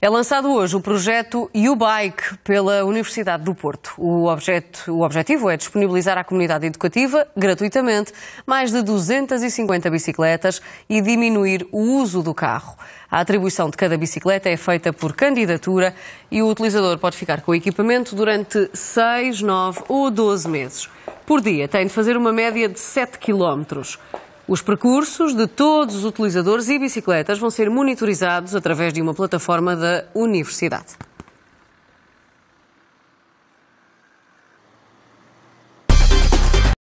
É lançado hoje o projeto Bike pela Universidade do Porto. O, objeto, o objetivo é disponibilizar à comunidade educativa, gratuitamente, mais de 250 bicicletas e diminuir o uso do carro. A atribuição de cada bicicleta é feita por candidatura e o utilizador pode ficar com o equipamento durante 6, 9 ou 12 meses. Por dia, tem de fazer uma média de 7 quilómetros. Os percursos de todos os utilizadores e bicicletas vão ser monitorizados através de uma plataforma da Universidade.